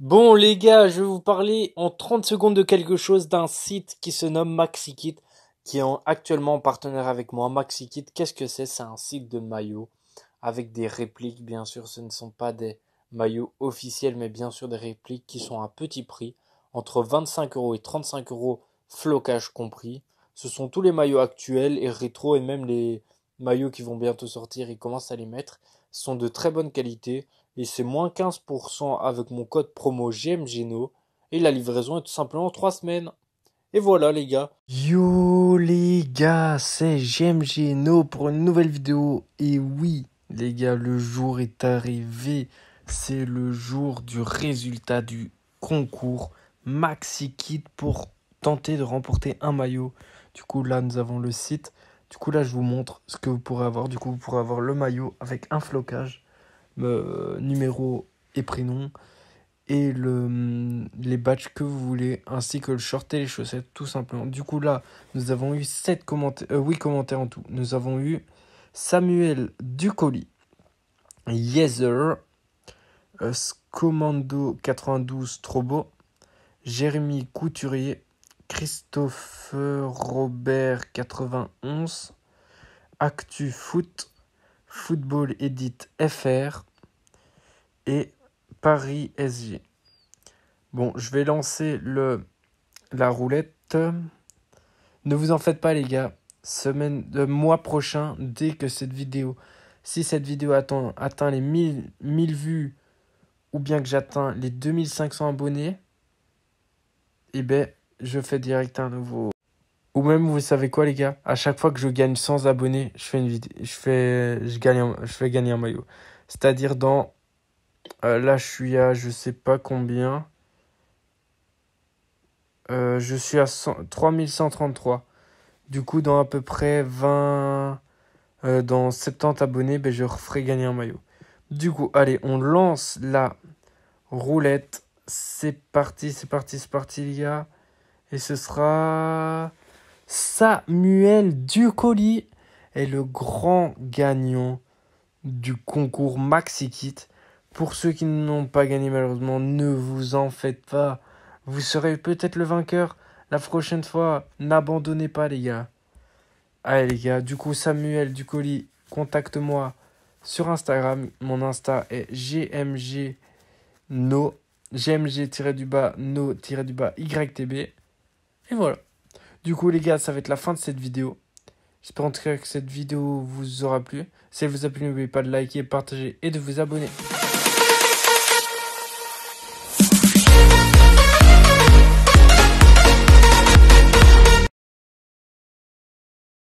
Bon les gars, je vais vous parler en 30 secondes de quelque chose d'un site qui se nomme MaxiKit, qui est actuellement en partenaire avec moi. MaxiKit, qu'est-ce que c'est C'est un site de maillots avec des répliques, bien sûr, ce ne sont pas des maillots officiels, mais bien sûr des répliques qui sont à petit prix, entre 25 euros et 35 euros, flocage compris. Ce sont tous les maillots actuels et rétro et même les maillots qui vont bientôt sortir, ils commencent à les mettre sont de très bonne qualité et c'est moins 15% avec mon code promo GMGENO et la livraison est tout simplement 3 semaines. Et voilà les gars. Yo les gars, c'est GMGENO pour une nouvelle vidéo. Et oui les gars, le jour est arrivé. C'est le jour du résultat du concours Maxi Kit pour tenter de remporter un maillot. Du coup là nous avons le site du coup, là, je vous montre ce que vous pourrez avoir. Du coup, vous pourrez avoir le maillot avec un flocage, numéro et prénom, et le, les badges que vous voulez, ainsi que le short et les chaussettes, tout simplement. Du coup, là, nous avons eu sept commentaires. Euh, oui, 8 commentaires en tout. Nous avons eu Samuel Ducoli, Yezer, euh, Commando 92 Trobo, Jérémy Couturier, Christophe Robert 91, Actu Foot, Football Edit FR et Paris SG. Bon, je vais lancer le, la roulette. Ne vous en faites pas les gars, semaine de euh, mois prochain dès que cette vidéo si cette vidéo atteint, atteint les 1000, vues ou bien que j'atteins les 2500 abonnés, eh bien je fais direct un nouveau. Ou même, vous savez quoi, les gars À chaque fois que je gagne 100 abonnés, je fais une Je fais, je gagne je fais gagner un maillot. C'est-à-dire, dans. Euh, là, je suis à je sais pas combien. Euh, je suis à 3133. Du coup, dans à peu près 20. Euh, dans 70 abonnés, ben, je referai gagner un maillot. Du coup, allez, on lance la roulette. C'est parti, c'est parti, c'est parti, les gars. Et ce sera Samuel Ducoli est le grand gagnant du concours Maxi Kit. Pour ceux qui n'ont pas gagné malheureusement, ne vous en faites pas. Vous serez peut-être le vainqueur la prochaine fois. N'abandonnez pas les gars. Allez les gars, du coup Samuel Ducoli, contacte-moi sur Instagram. Mon Insta est gmgno, gmg-no-ytb. Et voilà. Du coup, les gars, ça va être la fin de cette vidéo. J'espère en tout cas que cette vidéo vous aura plu. Si elle vous a plu, n'oubliez pas de liker, partager et de vous abonner.